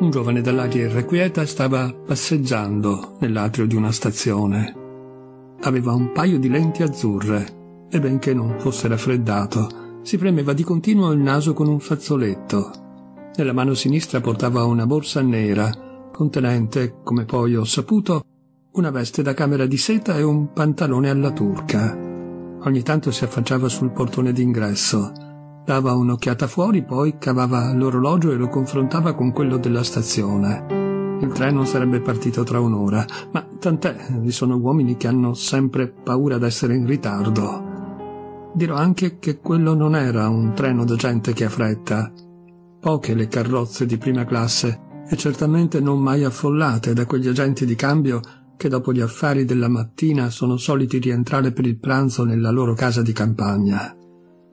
Un giovane dall'aria irrequieta stava passeggiando nell'atrio di una stazione. Aveva un paio di lenti azzurre e benché non fosse raffreddato, si premeva di continuo il naso con un fazzoletto. Nella mano sinistra portava una borsa nera, contenente, come poi ho saputo, una veste da camera di seta e un pantalone alla turca. Ogni tanto si affacciava sul portone d'ingresso Dava un'occhiata fuori, poi cavava l'orologio e lo confrontava con quello della stazione. Il treno sarebbe partito tra un'ora, ma tant'è, vi sono uomini che hanno sempre paura d'essere in ritardo. Dirò anche che quello non era un treno da gente che ha fretta. Poche le carrozze di prima classe e certamente non mai affollate da quegli agenti di cambio che dopo gli affari della mattina sono soliti rientrare per il pranzo nella loro casa di campagna.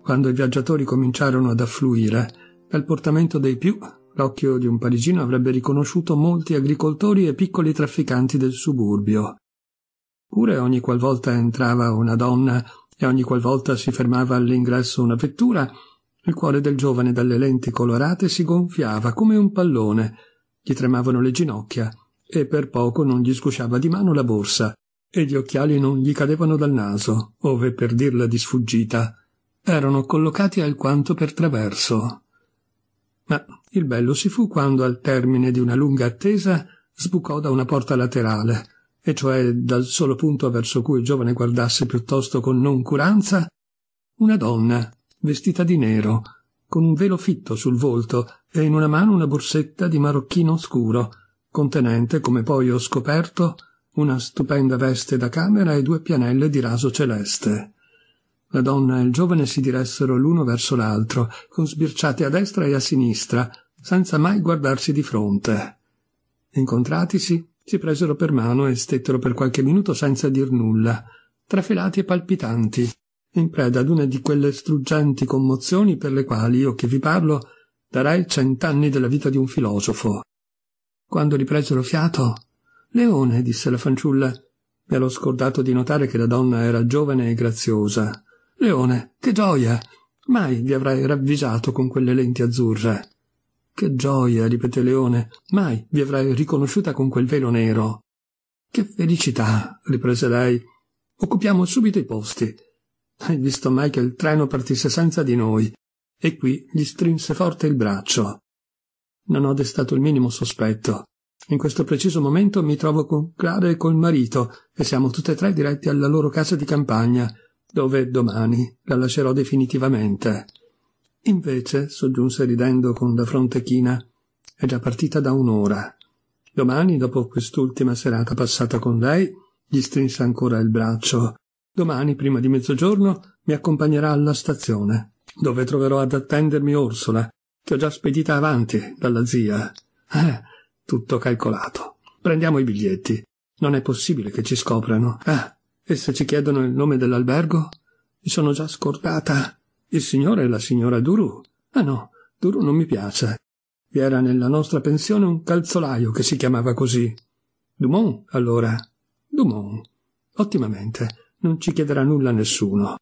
Quando i viaggiatori cominciarono ad affluire, dal portamento dei più, l'occhio di un parigino avrebbe riconosciuto molti agricoltori e piccoli trafficanti del suburbio. Pure ogni qualvolta entrava una donna e ogni qualvolta si fermava all'ingresso una vettura, il cuore del giovane dalle lenti colorate si gonfiava come un pallone, gli tremavano le ginocchia e per poco non gli scusciava di mano la borsa e gli occhiali non gli cadevano dal naso, ove per dirla di sfuggita erano collocati alquanto per traverso. Ma il bello si fu quando, al termine di una lunga attesa, sbucò da una porta laterale, e cioè dal solo punto verso cui il giovane guardasse piuttosto con noncuranza, una donna, vestita di nero, con un velo fitto sul volto e in una mano una borsetta di marocchino scuro, contenente, come poi ho scoperto, una stupenda veste da camera e due pianelle di raso celeste. La donna e il giovane si diressero l'uno verso l'altro, con sbirciate a destra e a sinistra, senza mai guardarsi di fronte. Incontratisi, si presero per mano e stettero per qualche minuto senza dir nulla, trafelati e palpitanti, in preda ad una di quelle struggenti commozioni per le quali io che vi parlo darei cent'anni della vita di un filosofo. Quando ripresero fiato, Leone, disse la fanciulla, mi ero scordato di notare che la donna era giovane e graziosa. Leone, che gioia! Mai vi avrei ravvisato con quelle lenti azzurre. Che gioia, ripeté Leone, mai vi avrei riconosciuta con quel velo nero. Che felicità, riprese lei. Occupiamo subito i posti. Hai visto mai che il treno partisse senza di noi? E qui gli strinse forte il braccio. Non ho destato il minimo sospetto. In questo preciso momento mi trovo con Clara e col marito, e siamo tutte e tre diretti alla loro casa di campagna, dove domani la lascerò definitivamente. Invece, soggiunse ridendo con la fronte china, è già partita da un'ora. Domani, dopo quest'ultima serata passata con lei, gli strinse ancora il braccio. Domani, prima di mezzogiorno, mi accompagnerà alla stazione, dove troverò ad attendermi Orsola, che ho già spedita avanti dalla zia. Eh, tutto calcolato. Prendiamo i biglietti. Non è possibile che ci scoprano. Eh, e se ci chiedono il nome dell'albergo? Mi sono già scordata. Il signore e la signora Duru. Ah no, Duru non mi piace. Vi era nella nostra pensione un calzolaio che si chiamava così. Dumont, allora. Dumont. Ottimamente. Non ci chiederà nulla a nessuno.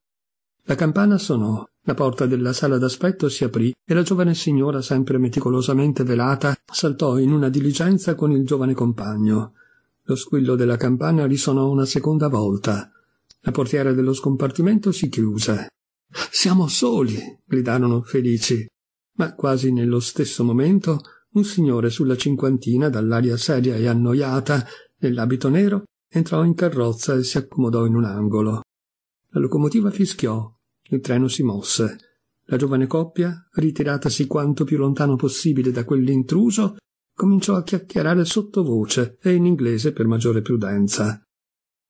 La campana sonò. La porta della sala d'aspetto si aprì e la giovane signora, sempre meticolosamente velata, saltò in una diligenza con il giovane compagno. Lo squillo della campana risonò una seconda volta. La portiera dello scompartimento si chiuse. Siamo soli! gridarono felici. Ma quasi nello stesso momento un signore sulla cinquantina, dall'aria seria e annoiata, nell'abito nero, entrò in carrozza e si accomodò in un angolo. La locomotiva fischiò, il treno si mosse. La giovane coppia, ritiratasi quanto più lontano possibile da quell'intruso, cominciò a chiacchierare sottovoce e in inglese per maggiore prudenza.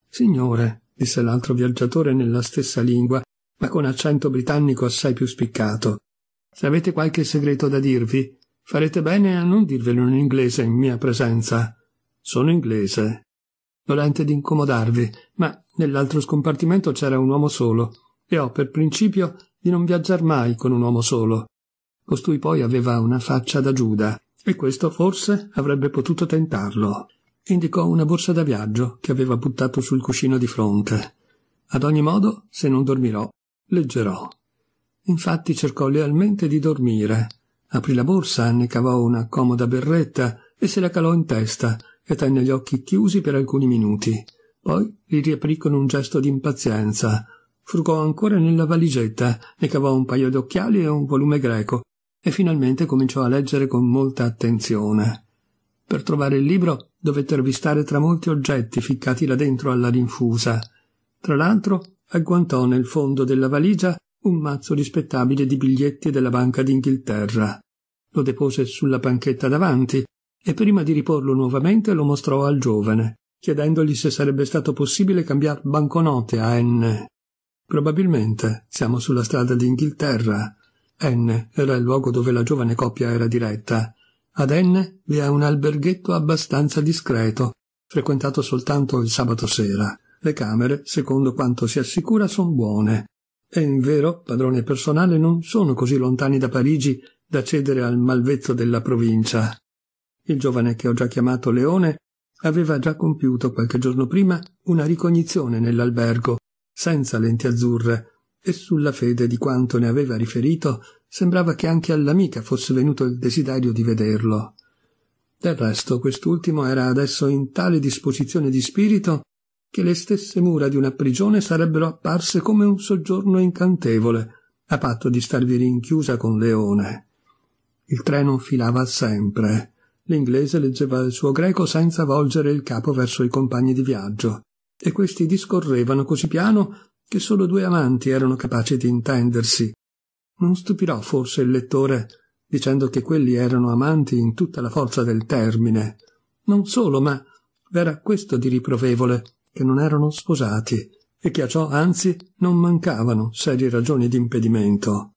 Signore, disse l'altro viaggiatore nella stessa lingua, ma con accento britannico assai più spiccato. Se avete qualche segreto da dirvi, farete bene a non dirvelo in inglese in mia presenza. Sono inglese. Dolente di incomodarvi, ma nell'altro scompartimento c'era un uomo solo, e ho per principio di non viaggiar mai con un uomo solo. Costui poi aveva una faccia da Giuda, e questo forse avrebbe potuto tentarlo. Indicò una borsa da viaggio che aveva buttato sul cuscino di fronte. Ad ogni modo, se non dormirò, leggerò. Infatti cercò lealmente di dormire. Aprì la borsa, ne cavò una comoda berretta e se la calò in testa e tenne gli occhi chiusi per alcuni minuti. Poi li riaprì con un gesto di impazienza. Frugò ancora nella valigetta, ne cavò un paio d'occhiali e un volume greco e finalmente cominciò a leggere con molta attenzione. Per trovare il libro dovette avvistare tra molti oggetti ficcati là dentro alla rinfusa. Tra l'altro agguantò nel fondo della valigia un mazzo rispettabile di biglietti della Banca d'Inghilterra. Lo depose sulla panchetta davanti e prima di riporlo nuovamente lo mostrò al giovane, chiedendogli se sarebbe stato possibile cambiar banconote a N. Probabilmente siamo sulla strada d'Inghilterra, N era il luogo dove la giovane coppia era diretta. Ad N vi è un alberghetto abbastanza discreto, frequentato soltanto il sabato sera. Le camere, secondo quanto si assicura, son buone. E in vero, padrone personale non sono così lontani da Parigi da cedere al malvezzo della provincia. Il giovane che ho già chiamato Leone aveva già compiuto qualche giorno prima una ricognizione nell'albergo, senza lenti azzurre, e sulla fede di quanto ne aveva riferito sembrava che anche all'amica fosse venuto il desiderio di vederlo. Del resto quest'ultimo era adesso in tale disposizione di spirito che le stesse mura di una prigione sarebbero apparse come un soggiorno incantevole, a patto di starvi rinchiusa con Leone. Il treno filava sempre. L'inglese leggeva il suo greco senza volgere il capo verso i compagni di viaggio, e questi discorrevano così piano che solo due amanti erano capaci di intendersi. Non stupirò forse il lettore dicendo che quelli erano amanti in tutta la forza del termine. Non solo, ma v'era questo di riprovevole, che non erano sposati, e che a ciò anzi non mancavano serie ragioni di impedimento.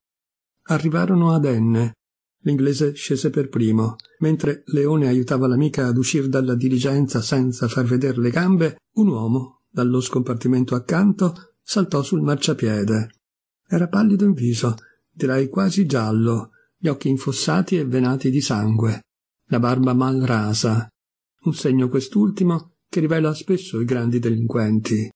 Arrivarono ad Enne. L'inglese scese per primo, mentre Leone aiutava l'amica ad uscire dalla diligenza senza far veder le gambe, un uomo, dallo scompartimento accanto, saltò sul marciapiede. Era pallido in viso, direi quasi giallo, gli occhi infossati e venati di sangue, la barba mal rasa. Un segno quest'ultimo che rivela spesso i grandi delinquenti.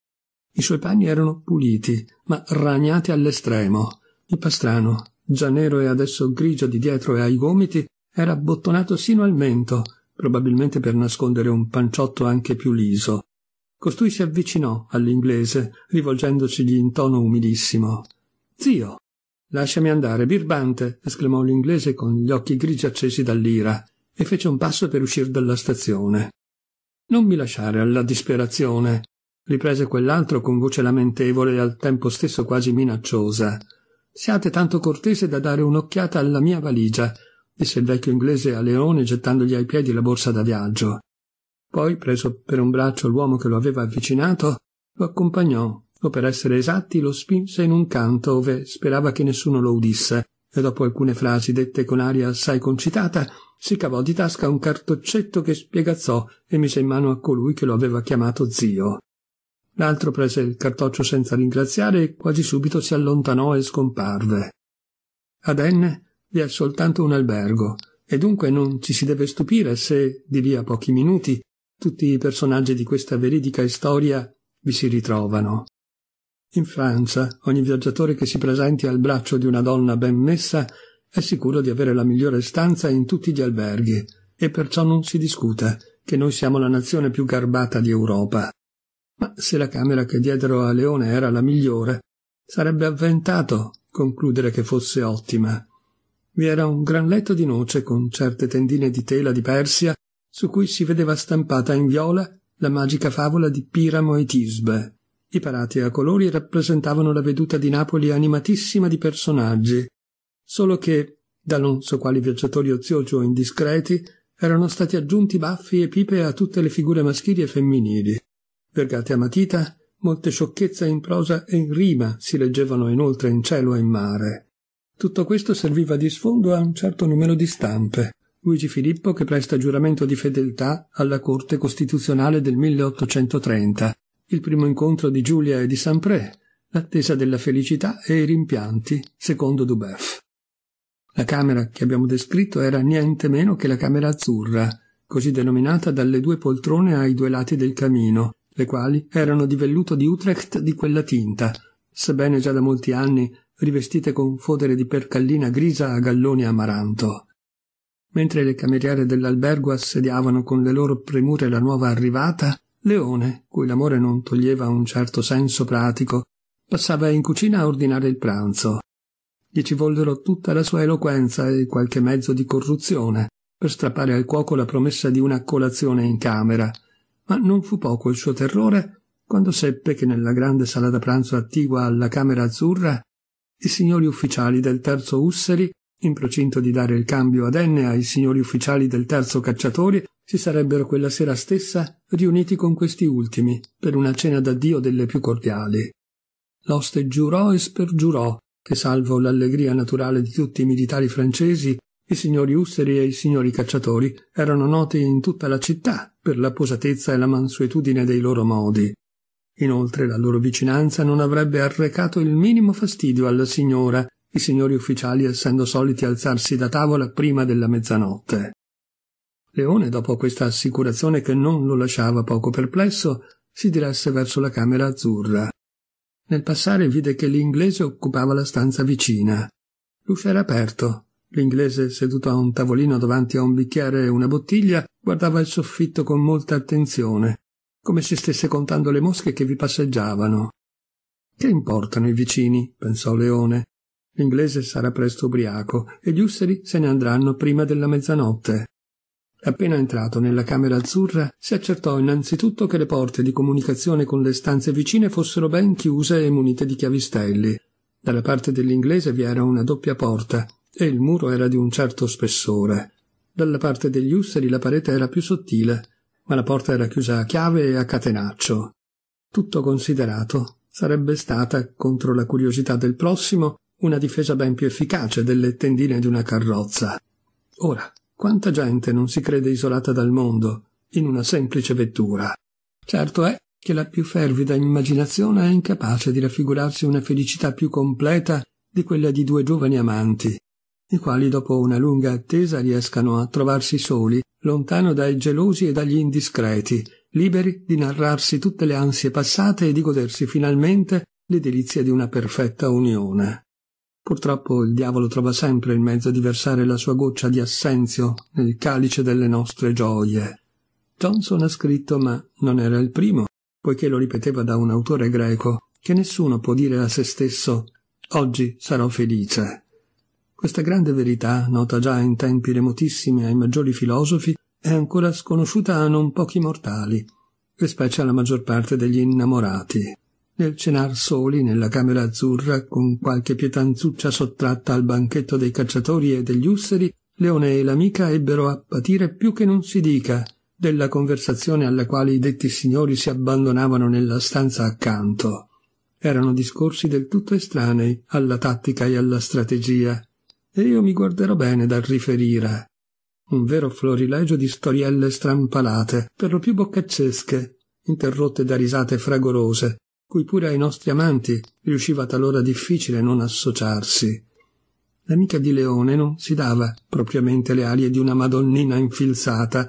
I suoi panni erano puliti, ma ragnati all'estremo. Il pastrano, già nero e adesso grigio di dietro e ai gomiti, era abbottonato sino al mento, probabilmente per nascondere un panciotto anche più liso. Costui si avvicinò all'inglese, rivolgendocigli in tono umilissimo. Zio, Lasciami andare, birbante! esclamò l'inglese con gli occhi grigi accesi dall'ira e fece un passo per uscire dalla stazione. Non mi lasciare alla disperazione, riprese quell'altro con voce lamentevole e al tempo stesso quasi minacciosa. Siate tanto cortese da dare un'occhiata alla mia valigia, disse il vecchio inglese a Leone gettandogli ai piedi la borsa da viaggio. Poi, preso per un braccio l'uomo che lo aveva avvicinato, lo accompagnò, o per essere esatti lo spinse in un canto ove sperava che nessuno lo udisse, e dopo alcune frasi dette con aria assai concitata, si cavò di tasca un cartoccetto che spiegazzò e mise in mano a colui che lo aveva chiamato zio. L'altro prese il cartoccio senza ringraziare e quasi subito si allontanò e scomparve. Ad Enne vi è soltanto un albergo, e dunque non ci si deve stupire se, di lì a pochi minuti, tutti i personaggi di questa veridica storia vi si ritrovano. In Francia, ogni viaggiatore che si presenti al braccio di una donna ben messa è sicuro di avere la migliore stanza in tutti gli alberghi, e perciò non si discuta che noi siamo la nazione più garbata di Europa. Ma se la camera che diedero a Leone era la migliore, sarebbe avventato concludere che fosse ottima. Vi era un gran letto di noce con certe tendine di tela di Persia su cui si vedeva stampata in viola la magica favola di Piramo e Tisbe. I parati a colori rappresentavano la veduta di Napoli animatissima di personaggi, solo che, da non so quali viaggiatori oziosi o indiscreti, erano stati aggiunti baffi e pipe a tutte le figure maschili e femminili. Vergate a matita, molte sciocchezze in prosa e in rima si leggevano inoltre in cielo e in mare. Tutto questo serviva di sfondo a un certo numero di stampe, Luigi Filippo che presta giuramento di fedeltà alla Corte Costituzionale del 1830, il primo incontro di Giulia e di Sampré, l'attesa della felicità e i rimpianti, secondo Dubeff. La camera che abbiamo descritto era niente meno che la camera azzurra, così denominata dalle due poltrone ai due lati del camino, le quali erano di velluto di Utrecht di quella tinta, sebbene già da molti anni rivestite con fodere di percallina grisa a galloni amaranto. Mentre le cameriere dell'albergo assediavano con le loro premure la nuova arrivata, Leone, cui l'amore non toglieva un certo senso pratico, passava in cucina a ordinare il pranzo. Gli ci vollero tutta la sua eloquenza e qualche mezzo di corruzione per strappare al cuoco la promessa di una colazione in camera, ma non fu poco il suo terrore quando seppe che nella grande sala da pranzo attigua alla camera azzurra i signori ufficiali del terzo Usseri in procinto di dare il cambio ad Enne ai signori ufficiali del terzo cacciatore, si sarebbero quella sera stessa riuniti con questi ultimi per una cena d'addio delle più cordiali. L'oste giurò e spergiurò che, salvo l'allegria naturale di tutti i militari francesi, i signori Usseri e i signori cacciatori erano noti in tutta la città per la posatezza e la mansuetudine dei loro modi. Inoltre la loro vicinanza non avrebbe arrecato il minimo fastidio alla signora, i signori ufficiali essendo soliti alzarsi da tavola prima della mezzanotte. Leone, dopo questa assicurazione che non lo lasciava poco perplesso, si diresse verso la camera azzurra. Nel passare vide che l'inglese occupava la stanza vicina. L'uscio era aperto. L'inglese, seduto a un tavolino davanti a un bicchiere e una bottiglia, guardava il soffitto con molta attenzione, come se stesse contando le mosche che vi passeggiavano. Che importano i vicini? pensò Leone. L'inglese sarà presto ubriaco e gli usseri se ne andranno prima della mezzanotte. Appena entrato nella camera azzurra, si accertò innanzitutto che le porte di comunicazione con le stanze vicine fossero ben chiuse e munite di chiavistelli. Dalla parte dell'inglese vi era una doppia porta e il muro era di un certo spessore. Dalla parte degli usseri la parete era più sottile, ma la porta era chiusa a chiave e a catenaccio. Tutto considerato, sarebbe stata, contro la curiosità del prossimo, una difesa ben più efficace delle tendine di una carrozza. Ora, quanta gente non si crede isolata dal mondo in una semplice vettura? Certo è che la più fervida immaginazione è incapace di raffigurarsi una felicità più completa di quella di due giovani amanti, i quali dopo una lunga attesa riescano a trovarsi soli, lontano dai gelosi e dagli indiscreti, liberi di narrarsi tutte le ansie passate e di godersi finalmente le delizie di una perfetta unione. Purtroppo il diavolo trova sempre il mezzo di versare la sua goccia di assenzio nel calice delle nostre gioie. Johnson ha scritto, ma non era il primo, poiché lo ripeteva da un autore greco, che nessuno può dire a se stesso oggi sarò felice. Questa grande verità, nota già in tempi remotissimi ai maggiori filosofi, è ancora sconosciuta a non pochi mortali, e specie alla maggior parte degli innamorati nel cenar soli nella camera azzurra con qualche pietanzuccia sottratta al banchetto dei cacciatori e degli usseri, Leone e l'amica ebbero a patire più che non si dica della conversazione alla quale i detti signori si abbandonavano nella stanza accanto. Erano discorsi del tutto estranei alla tattica e alla strategia, e io mi guarderò bene dal riferire. Un vero florilegio di storielle strampalate, per lo più boccaccesche, interrotte da risate fragorose, cui pure ai nostri amanti riusciva talora difficile non associarsi. L'amica di Leone non si dava propriamente le arie di una madonnina infilzata,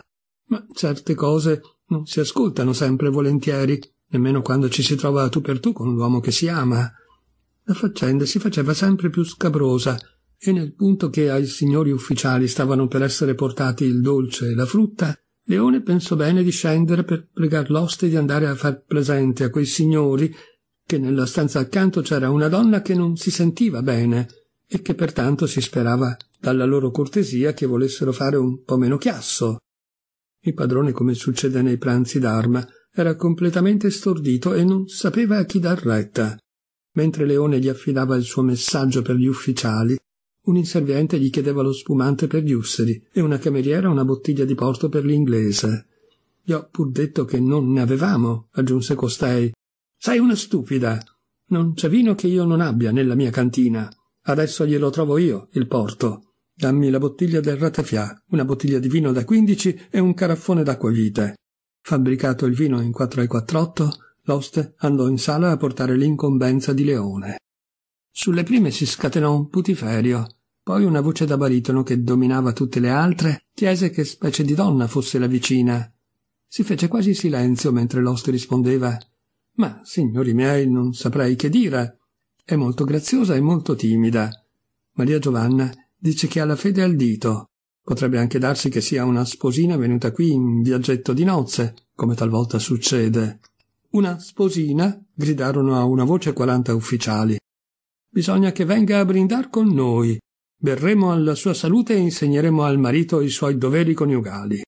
ma certe cose non si ascoltano sempre volentieri, nemmeno quando ci si trova tu per tu con l'uomo che si ama. La faccenda si faceva sempre più scabrosa, e nel punto che ai signori ufficiali stavano per essere portati il dolce e la frutta, Leone pensò bene di scendere per pregar l'oste di andare a far presente a quei signori che nella stanza accanto c'era una donna che non si sentiva bene e che pertanto si sperava dalla loro cortesia che volessero fare un po' meno chiasso. Il padrone, come succede nei pranzi d'arma, era completamente stordito e non sapeva a chi dar retta. Mentre Leone gli affidava il suo messaggio per gli ufficiali, un inserviente gli chiedeva lo spumante per gli usseri e una cameriera una bottiglia di porto per l'inglese. Gli ho pur detto che non ne avevamo, aggiunse costei. Sei una stupida. Non c'è vino che io non abbia nella mia cantina. Adesso glielo trovo io, il porto. Dammi la bottiglia del ratafià, una bottiglia di vino da quindici e un caraffone d'acquavite. Fabbricato il vino in quattro e quattr'otto, l'oste andò in sala a portare l'incombenza di Leone. Sulle prime si scatenò un putiferio. Poi una voce da baritono che dominava tutte le altre chiese che specie di donna fosse la vicina. Si fece quasi silenzio mentre l'oste rispondeva Ma, signori miei, non saprei che dire. È molto graziosa e molto timida. Maria Giovanna dice che ha la fede al dito. Potrebbe anche darsi che sia una sposina venuta qui in viaggetto di nozze, come talvolta succede. Una sposina? gridarono a una voce quaranta ufficiali. Bisogna che venga a brindar con noi. Berremo alla sua salute e insegneremo al marito i suoi doveri coniugali.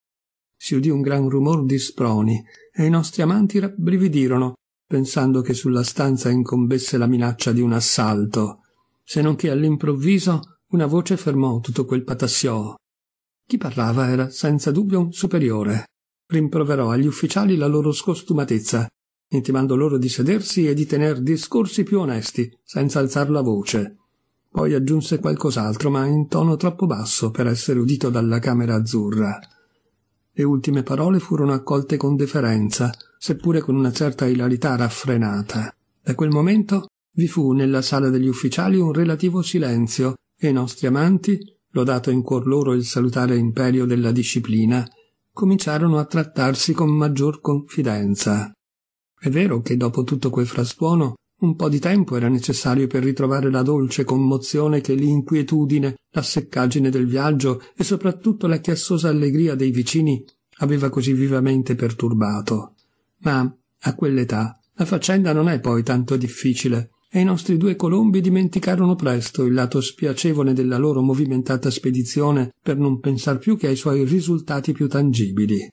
Si udì un gran rumor di sproni e i nostri amanti rabbrividirono, pensando che sulla stanza incombesse la minaccia di un assalto, se non che all'improvviso una voce fermò tutto quel patassio. Chi parlava era senza dubbio un superiore. Rimproverò agli ufficiali la loro scostumatezza intimando loro di sedersi e di tener discorsi più onesti, senza alzar la voce. Poi aggiunse qualcos'altro, ma in tono troppo basso per essere udito dalla camera azzurra. Le ultime parole furono accolte con deferenza, seppure con una certa ilarità raffrenata. Da quel momento vi fu nella sala degli ufficiali un relativo silenzio e i nostri amanti, lodato in cuor loro il salutare imperio della disciplina, cominciarono a trattarsi con maggior confidenza. È vero che dopo tutto quel frastuono un po' di tempo era necessario per ritrovare la dolce commozione che l'inquietudine, la seccagine del viaggio e soprattutto la chiassosa allegria dei vicini aveva così vivamente perturbato. Ma a quell'età la faccenda non è poi tanto difficile e i nostri due colombi dimenticarono presto il lato spiacevole della loro movimentata spedizione per non pensar più che ai suoi risultati più tangibili.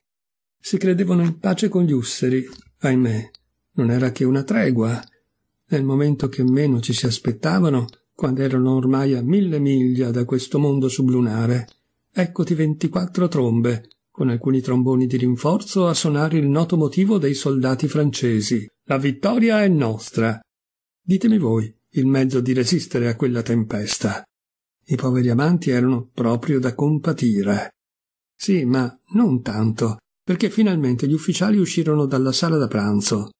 Si credevano in pace con gli usseri, ahimè, non era che una tregua. Nel momento che meno ci si aspettavano, quando erano ormai a mille miglia da questo mondo sublunare, eccoti ventiquattro trombe, con alcuni tromboni di rinforzo a suonare il noto motivo dei soldati francesi. La vittoria è nostra. Ditemi voi il mezzo di resistere a quella tempesta. I poveri amanti erano proprio da compatire. Sì, ma non tanto, perché finalmente gli ufficiali uscirono dalla sala da pranzo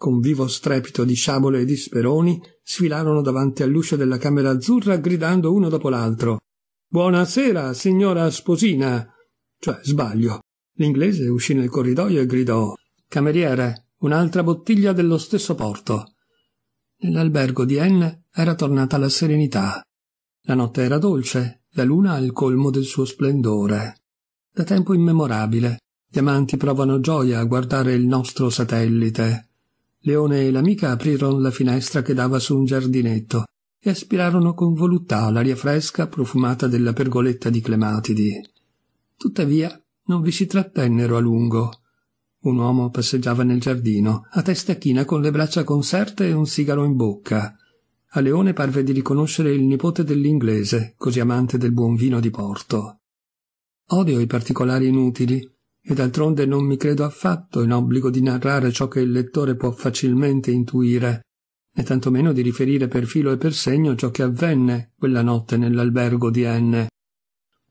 con vivo strepito di sciabole e di speroni, sfilarono davanti all'uscio della camera azzurra gridando uno dopo l'altro. Buonasera, signora sposina. Cioè, sbaglio. L'inglese uscì nel corridoio e gridò Cameriere, un'altra bottiglia dello stesso porto. Nell'albergo di Anne era tornata la serenità. La notte era dolce, la luna al colmo del suo splendore. Da tempo immemorabile, gli amanti provano gioia a guardare il nostro satellite. Leone e l'amica aprirono la finestra che dava su un giardinetto e aspirarono con voluttà l'aria fresca profumata della pergoletta di Clematidi. Tuttavia non vi si trattennero a lungo. Un uomo passeggiava nel giardino, a testa china con le braccia conserte e un sigaro in bocca. A Leone parve di riconoscere il nipote dell'inglese, così amante del buon vino di Porto. Odio i particolari inutili, e d'altronde non mi credo affatto in obbligo di narrare ciò che il lettore può facilmente intuire, né tantomeno di riferire per filo e per segno ciò che avvenne quella notte nell'albergo di N.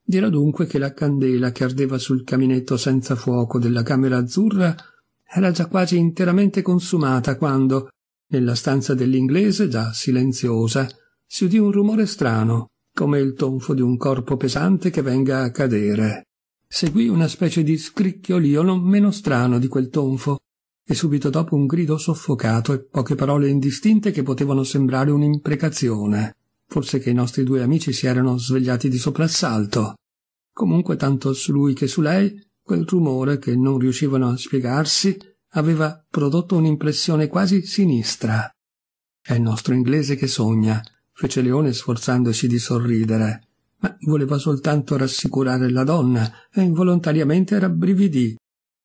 Dirò dunque che la candela che ardeva sul caminetto senza fuoco della camera azzurra era già quasi interamente consumata quando, nella stanza dell'inglese già silenziosa, si udì un rumore strano, come il tonfo di un corpo pesante che venga a cadere. Seguì una specie di scricchiolio non meno strano di quel tonfo, e subito dopo un grido soffocato e poche parole indistinte che potevano sembrare un'imprecazione. Forse che i nostri due amici si erano svegliati di soprassalto. Comunque tanto su lui che su lei quel rumore che non riuscivano a spiegarsi aveva prodotto un'impressione quasi sinistra. È il nostro inglese che sogna, fece Leone sforzandosi di sorridere ma voleva soltanto rassicurare la donna e involontariamente rabbrividì.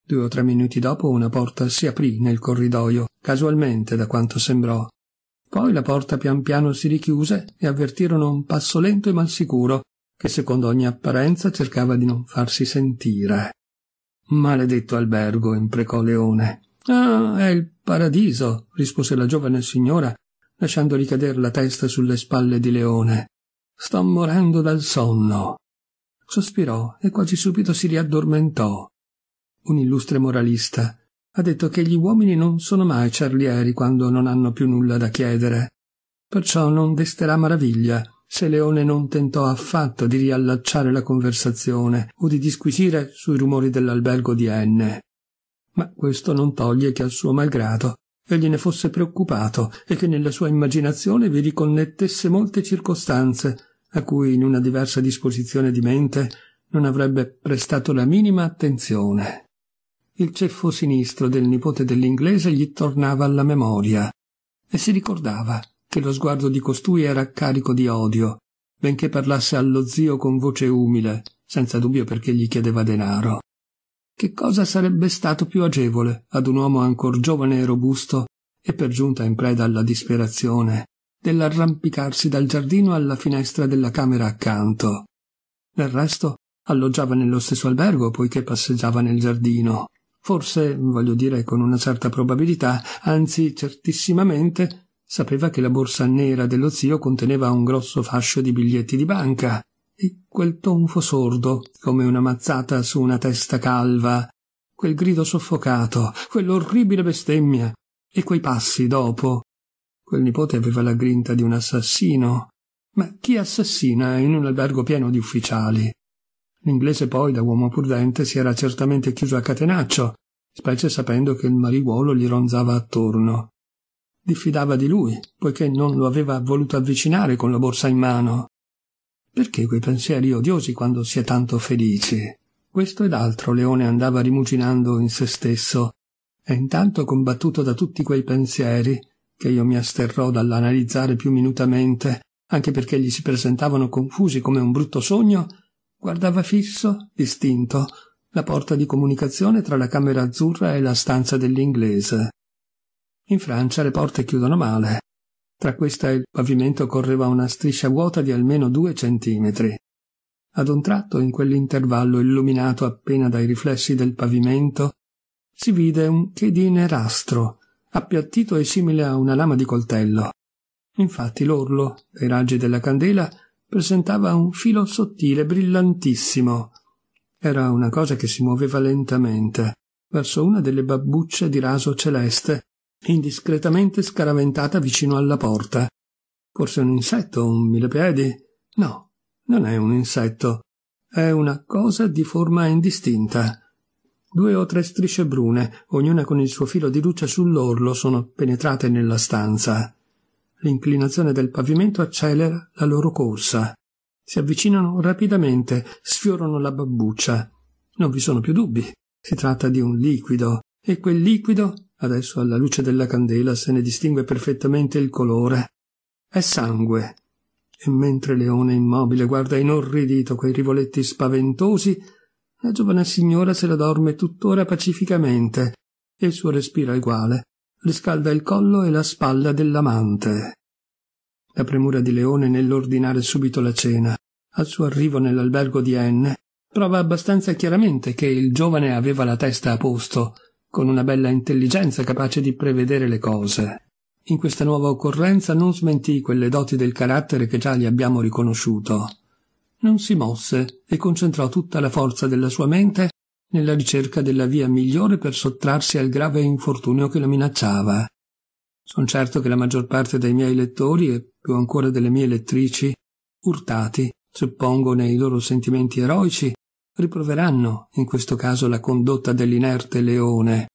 Due o tre minuti dopo una porta si aprì nel corridoio, casualmente da quanto sembrò. Poi la porta pian piano si richiuse e avvertirono un passo lento e mal sicuro, che secondo ogni apparenza cercava di non farsi sentire. Maledetto albergo, imprecò Leone. Ah, è il paradiso, rispose la giovane signora, lasciando ricadere la testa sulle spalle di Leone. Sto morendo dal sonno. Sospirò e quasi subito si riaddormentò. Un illustre moralista ha detto che gli uomini non sono mai ciarlieri quando non hanno più nulla da chiedere. Perciò non desterà maraviglia se Leone non tentò affatto di riallacciare la conversazione o di disquisire sui rumori dell'albergo di N. Ma questo non toglie che al suo malgrado egli ne fosse preoccupato e che nella sua immaginazione vi riconnettesse molte circostanze a cui in una diversa disposizione di mente non avrebbe prestato la minima attenzione. Il ceffo sinistro del nipote dell'inglese gli tornava alla memoria e si ricordava che lo sguardo di costui era carico di odio, benché parlasse allo zio con voce umile, senza dubbio perché gli chiedeva denaro che cosa sarebbe stato più agevole ad un uomo ancor giovane e robusto e per giunta in preda alla disperazione dell'arrampicarsi dal giardino alla finestra della camera accanto. Del resto alloggiava nello stesso albergo poiché passeggiava nel giardino. Forse, voglio dire con una certa probabilità, anzi certissimamente, sapeva che la borsa nera dello zio conteneva un grosso fascio di biglietti di banca e quel tonfo sordo, come una mazzata su una testa calva, quel grido soffocato, quell'orribile bestemmia, e quei passi dopo. Quel nipote aveva la grinta di un assassino. Ma chi assassina in un albergo pieno di ufficiali? L'inglese poi, da uomo prudente, si era certamente chiuso a catenaccio, specie sapendo che il mariuolo gli ronzava attorno. Diffidava di lui, poiché non lo aveva voluto avvicinare con la borsa in mano. Perché quei pensieri odiosi quando si è tanto felici? Questo ed altro Leone andava rimuginando in se stesso, e intanto combattuto da tutti quei pensieri, che io mi asterrò dall'analizzare più minutamente, anche perché gli si presentavano confusi come un brutto sogno, guardava fisso, distinto, la porta di comunicazione tra la camera azzurra e la stanza dell'inglese. In Francia le porte chiudono male, tra questa e il pavimento correva una striscia vuota di almeno due centimetri. Ad un tratto, in quell'intervallo illuminato appena dai riflessi del pavimento, si vide un che di nerastro, appiattito e simile a una lama di coltello. Infatti l'orlo, dai raggi della candela, presentava un filo sottile, brillantissimo. Era una cosa che si muoveva lentamente, verso una delle babbucce di raso celeste indiscretamente scaraventata vicino alla porta. Forse un insetto, un milepiedi? No, non è un insetto. È una cosa di forma indistinta. Due o tre strisce brune, ognuna con il suo filo di luce sull'orlo, sono penetrate nella stanza. L'inclinazione del pavimento accelera la loro corsa. Si avvicinano rapidamente, sfiorano la babbuccia. Non vi sono più dubbi. Si tratta di un liquido, e quel liquido Adesso alla luce della candela se ne distingue perfettamente il colore. È sangue. E mentre Leone immobile guarda inorridito quei rivoletti spaventosi, la giovane signora se la dorme tuttora pacificamente, e il suo respiro è uguale, riscalda il collo e la spalla dell'amante. La premura di Leone nell'ordinare subito la cena, al suo arrivo nell'albergo di N, prova abbastanza chiaramente che il giovane aveva la testa a posto, con una bella intelligenza capace di prevedere le cose. In questa nuova occorrenza non smentì quelle doti del carattere che già gli abbiamo riconosciuto. Non si mosse e concentrò tutta la forza della sua mente nella ricerca della via migliore per sottrarsi al grave infortunio che la minacciava. Son certo che la maggior parte dei miei lettori e più ancora delle mie lettrici, urtati, suppongo nei loro sentimenti eroici, riproveranno in questo caso la condotta dell'inerte leone.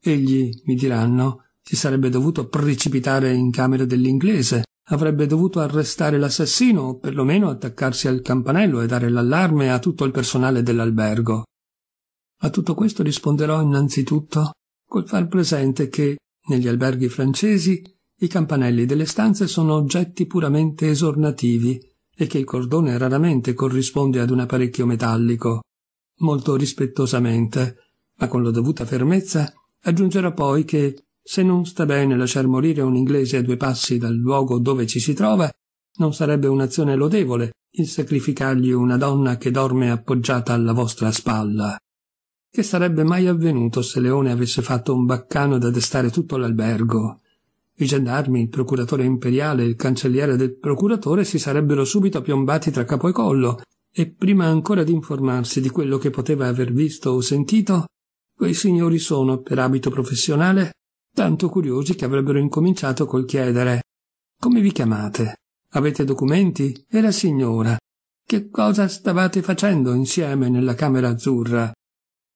Egli mi diranno si sarebbe dovuto precipitare in camera dell'inglese, avrebbe dovuto arrestare l'assassino o perlomeno attaccarsi al campanello e dare l'allarme a tutto il personale dell'albergo. A tutto questo risponderò innanzitutto col far presente che negli alberghi francesi i campanelli delle stanze sono oggetti puramente esornativi e che il cordone raramente corrisponde ad un apparecchio metallico. Molto rispettosamente, ma con la dovuta fermezza, aggiungerò poi che, se non sta bene lasciar morire un inglese a due passi dal luogo dove ci si trova, non sarebbe un'azione lodevole il sacrificargli una donna che dorme appoggiata alla vostra spalla. Che sarebbe mai avvenuto se Leone avesse fatto un baccano da destare tutto l'albergo? I gendarmi, il procuratore imperiale e il cancelliere del procuratore si sarebbero subito piombati tra capo e collo, e prima ancora di informarsi di quello che poteva aver visto o sentito, quei signori sono, per abito professionale, tanto curiosi che avrebbero incominciato col chiedere Come vi chiamate? Avete documenti? E la signora? Che cosa stavate facendo insieme nella camera azzurra?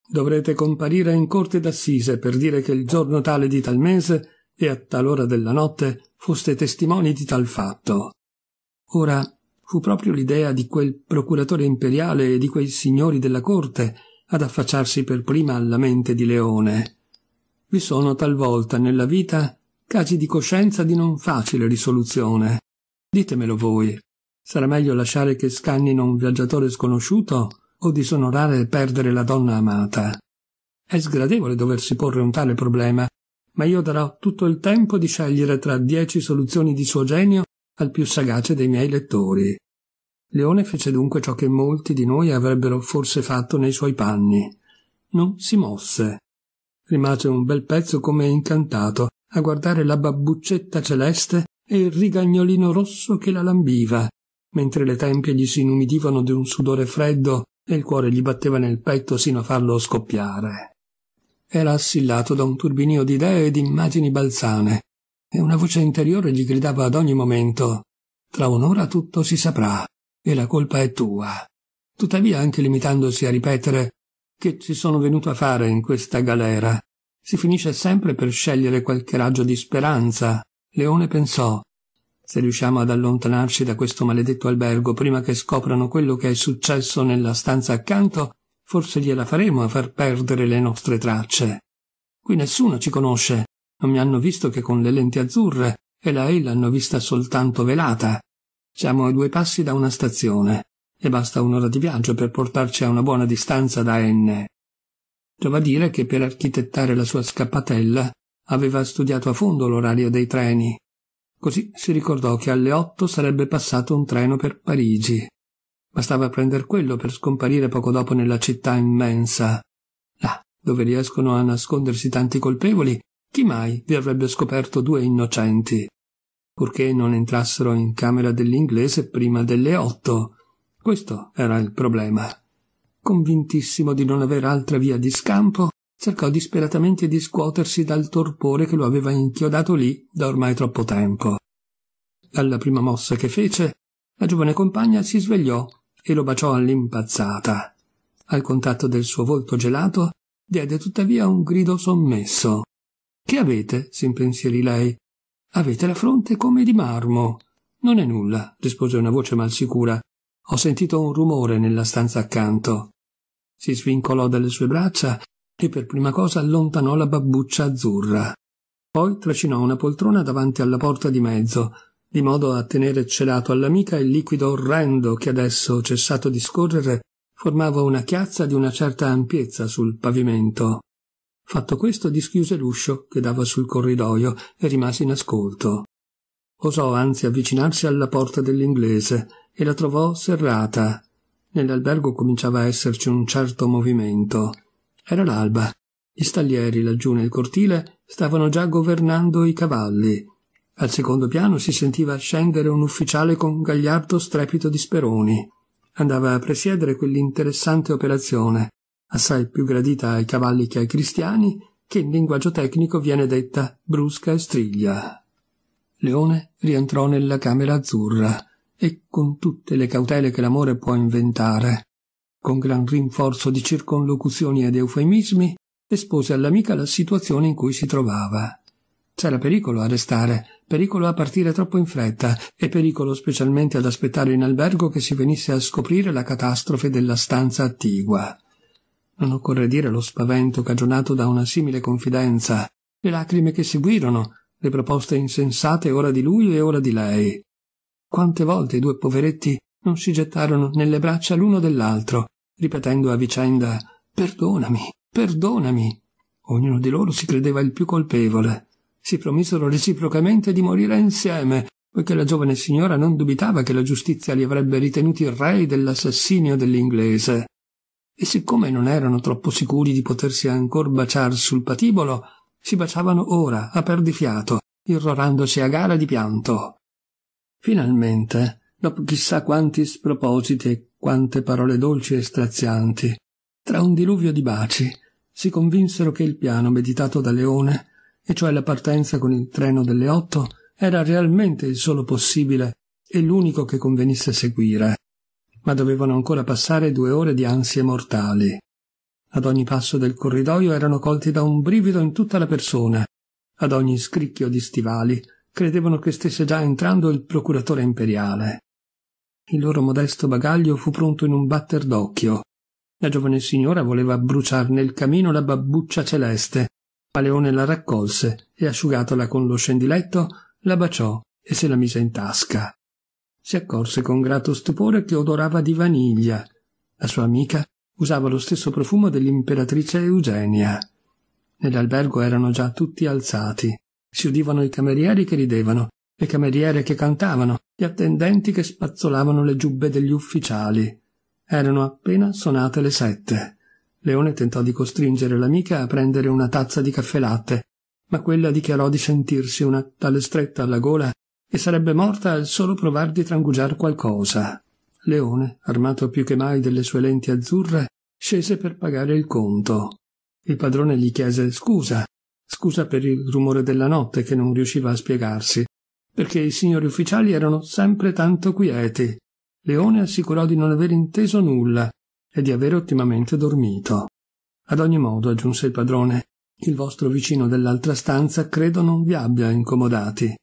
Dovrete comparire in corte d'assise per dire che il giorno tale di tal mese e a tal ora della notte foste testimoni di tal fatto. Ora fu proprio l'idea di quel procuratore imperiale e di quei signori della corte ad affacciarsi per prima alla mente di Leone. Vi sono talvolta nella vita casi di coscienza di non facile risoluzione. Ditemelo voi. Sarà meglio lasciare che scannino un viaggiatore sconosciuto o disonorare e perdere la donna amata. È sgradevole doversi porre un tale problema, ma io darò tutto il tempo di scegliere tra dieci soluzioni di suo genio al più sagace dei miei lettori. Leone fece dunque ciò che molti di noi avrebbero forse fatto nei suoi panni. Non si mosse. Rimase un bel pezzo come incantato a guardare la babbuccetta celeste e il rigagnolino rosso che la lambiva, mentre le tempie gli si inumidivano di un sudore freddo e il cuore gli batteva nel petto sino a farlo scoppiare. Era assillato da un turbinio di idee e di immagini balzane, e una voce interiore gli gridava ad ogni momento Tra un'ora tutto si saprà, e la colpa è tua. Tuttavia, anche limitandosi a ripetere Che ci sono venuto a fare in questa galera? Si finisce sempre per scegliere qualche raggio di speranza. Leone pensò se riusciamo ad allontanarci da questo maledetto albergo prima che scoprano quello che è successo nella stanza accanto, Forse gliela faremo a far perdere le nostre tracce. Qui nessuno ci conosce, non mi hanno visto che con le lenti azzurre e lei l'hanno vista soltanto velata. Siamo a due passi da una stazione e basta un'ora di viaggio per portarci a una buona distanza da N. Giova dire che per architettare la sua scappatella aveva studiato a fondo l'orario dei treni. Così si ricordò che alle otto sarebbe passato un treno per Parigi. Bastava prender quello per scomparire poco dopo nella città immensa. Là, dove riescono a nascondersi tanti colpevoli, chi mai vi avrebbe scoperto due innocenti? Purché non entrassero in camera dell'inglese prima delle otto. Questo era il problema. Convintissimo di non avere altra via di scampo, cercò disperatamente di scuotersi dal torpore che lo aveva inchiodato lì da ormai troppo tempo. Alla prima mossa che fece, la giovane compagna si svegliò e lo baciò all'impazzata. Al contatto del suo volto gelato, diede tuttavia un grido sommesso. Che avete? s'impensierì lei. Avete la fronte come di marmo. Non è nulla, rispose una voce mal sicura. Ho sentito un rumore nella stanza accanto. Si svincolò dalle sue braccia e per prima cosa allontanò la babbuccia azzurra. Poi trascinò una poltrona davanti alla porta di mezzo, di modo a tenere celato all'amica il liquido orrendo che adesso, cessato di scorrere, formava una chiazza di una certa ampiezza sul pavimento. Fatto questo dischiuse l'uscio che dava sul corridoio e rimase in ascolto. Osò anzi avvicinarsi alla porta dell'inglese e la trovò serrata. Nell'albergo cominciava a esserci un certo movimento. Era l'alba. Gli stallieri laggiù nel cortile stavano già governando i cavalli al secondo piano si sentiva scendere un ufficiale con un gagliardo strepito di speroni. Andava a presiedere quell'interessante operazione, assai più gradita ai cavalli che ai cristiani, che in linguaggio tecnico viene detta brusca e striglia. Leone rientrò nella camera azzurra e con tutte le cautele che l'amore può inventare, con gran rinforzo di circonlocuzioni ed eufemismi, espose all'amica la situazione in cui si trovava. C'era pericolo a restare, pericolo a partire troppo in fretta e pericolo specialmente ad aspettare in albergo che si venisse a scoprire la catastrofe della stanza attigua. Non occorre dire lo spavento cagionato da una simile confidenza, le lacrime che seguirono, le proposte insensate ora di lui e ora di lei. Quante volte i due poveretti non si gettarono nelle braccia l'uno dell'altro, ripetendo a vicenda Perdonami, perdonami. Ognuno di loro si credeva il più colpevole si promisero reciprocamente di morire insieme, poiché la giovane signora non dubitava che la giustizia li avrebbe ritenuti re dell'assassinio dell'inglese. E siccome non erano troppo sicuri di potersi ancor baciar sul patibolo, si baciavano ora, a perdifiato, irrorandosi a gara di pianto. Finalmente, dopo chissà quanti spropositi e quante parole dolci e strazianti, tra un diluvio di baci, si convinsero che il piano meditato da Leone e cioè la partenza con il treno delle otto, era realmente il solo possibile e l'unico che convenisse seguire, ma dovevano ancora passare due ore di ansie mortali. Ad ogni passo del corridoio erano colti da un brivido in tutta la persona. Ad ogni scricchio di stivali credevano che stesse già entrando il procuratore imperiale. Il loro modesto bagaglio fu pronto in un batter d'occhio. La giovane signora voleva bruciar nel camino la babbuccia celeste, Paleone la raccolse e asciugatola con lo scendiletto, la baciò e se la mise in tasca. Si accorse con grato stupore che odorava di vaniglia. La sua amica usava lo stesso profumo dell'imperatrice Eugenia. Nell'albergo erano già tutti alzati. Si udivano i camerieri che ridevano, le cameriere che cantavano, gli attendenti che spazzolavano le giubbe degli ufficiali. Erano appena sonate le sette. Leone tentò di costringere l'amica a prendere una tazza di caffè latte, ma quella dichiarò di sentirsi una tale stretta alla gola e sarebbe morta al solo provar di trangugiar qualcosa. Leone, armato più che mai delle sue lenti azzurre, scese per pagare il conto. Il padrone gli chiese scusa, scusa per il rumore della notte che non riusciva a spiegarsi, perché i signori ufficiali erano sempre tanto quieti. Leone assicurò di non aver inteso nulla e di avere ottimamente dormito. Ad ogni modo, aggiunse il padrone, il vostro vicino dell'altra stanza credo non vi abbia incomodati.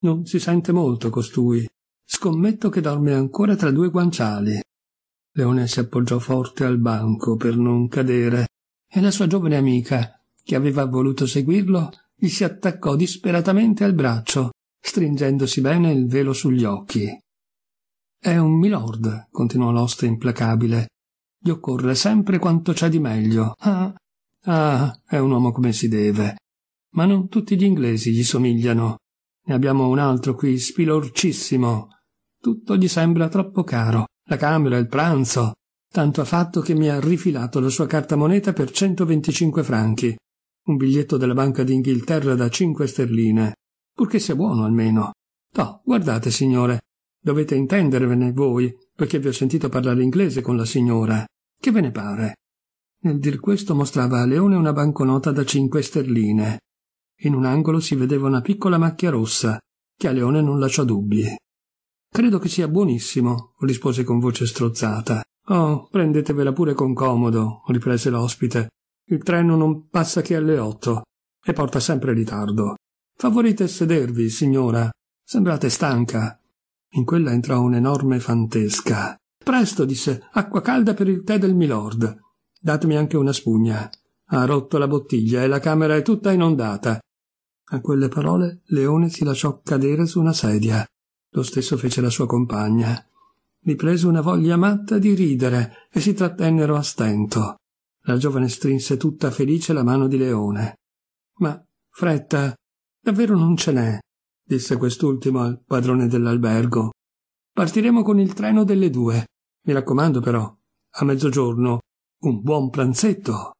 Non si sente molto costui. Scommetto che dorme ancora tra due guanciali. Leone si appoggiò forte al banco per non cadere e la sua giovane amica, che aveva voluto seguirlo, gli si attaccò disperatamente al braccio, stringendosi bene il velo sugli occhi. È un milord, continuò l'oste implacabile. Gli occorre sempre quanto c'è di meglio. Ah, ah, è un uomo come si deve. Ma non tutti gli inglesi gli somigliano. Ne abbiamo un altro qui, spilorcissimo. Tutto gli sembra troppo caro. La camera, il pranzo. Tanto ha fatto che mi ha rifilato la sua carta moneta per 125 franchi. Un biglietto della Banca d'Inghilterra da 5 sterline. Purché sia buono almeno. No, guardate, signore. Dovete intendervene voi, perché vi ho sentito parlare inglese con la signora. Che ve ne pare? Nel dir questo mostrava a Leone una banconota da cinque sterline. In un angolo si vedeva una piccola macchia rossa, che a Leone non lasciò dubbi. Credo che sia buonissimo, rispose con voce strozzata. Oh, prendetevela pure con comodo, riprese l'ospite. Il treno non passa che alle otto e porta sempre ritardo. Favorite sedervi, signora. Sembrate stanca. In quella entrò un'enorme fantesca. Presto, disse, acqua calda per il tè del milord. Datemi anche una spugna. Ha rotto la bottiglia e la camera è tutta inondata. A quelle parole Leone si lasciò cadere su una sedia. Lo stesso fece la sua compagna. Li prese una voglia matta di ridere e si trattennero a stento. La giovane strinse tutta felice la mano di Leone. Ma fretta, davvero non ce n'è, disse quest'ultimo al padrone dell'albergo. Partiremo con il treno delle due. Mi raccomando però, a mezzogiorno un buon pranzetto.